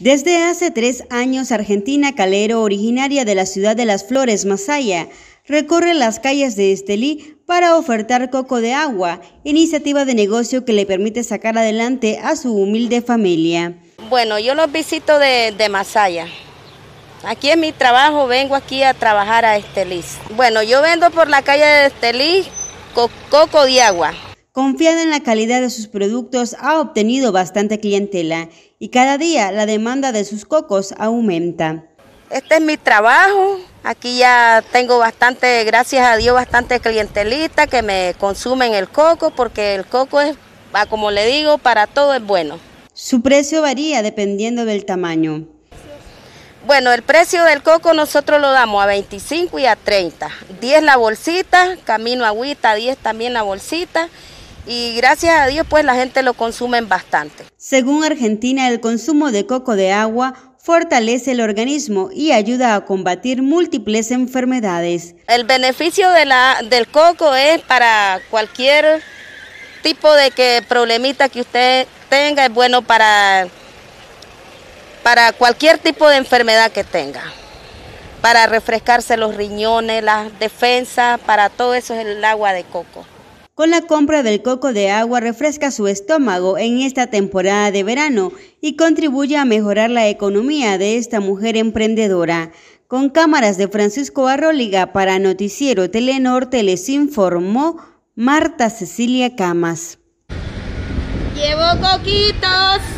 Desde hace tres años, Argentina Calero, originaria de la ciudad de las Flores, Masaya, recorre las calles de Estelí para ofertar coco de agua, iniciativa de negocio que le permite sacar adelante a su humilde familia. Bueno, yo los visito de, de Masaya. Aquí en mi trabajo vengo aquí a trabajar a Estelí. Bueno, yo vendo por la calle de Estelí coco de agua. Confiada en la calidad de sus productos, ha obtenido bastante clientela y cada día la demanda de sus cocos aumenta. Este es mi trabajo. Aquí ya tengo bastante, gracias a Dios, bastante clientelita que me consumen el coco porque el coco es, ah, como le digo, para todo es bueno. Su precio varía dependiendo del tamaño. Bueno, el precio del coco nosotros lo damos a 25 y a 30. 10 la bolsita, camino agüita, 10 también la bolsita y gracias a Dios pues la gente lo consume bastante. Según Argentina, el consumo de coco de agua fortalece el organismo y ayuda a combatir múltiples enfermedades. El beneficio del coco es para cualquier tipo de que problemita que usted tenga, es bueno para, para cualquier tipo de enfermedad que tenga para refrescarse los riñones, las defensas, para todo eso es el agua de coco. Con la compra del coco de agua refresca su estómago en esta temporada de verano y contribuye a mejorar la economía de esta mujer emprendedora. Con cámaras de Francisco Arróliga para Noticiero Telenorte les informó Marta Cecilia Camas. Llevo coquitos.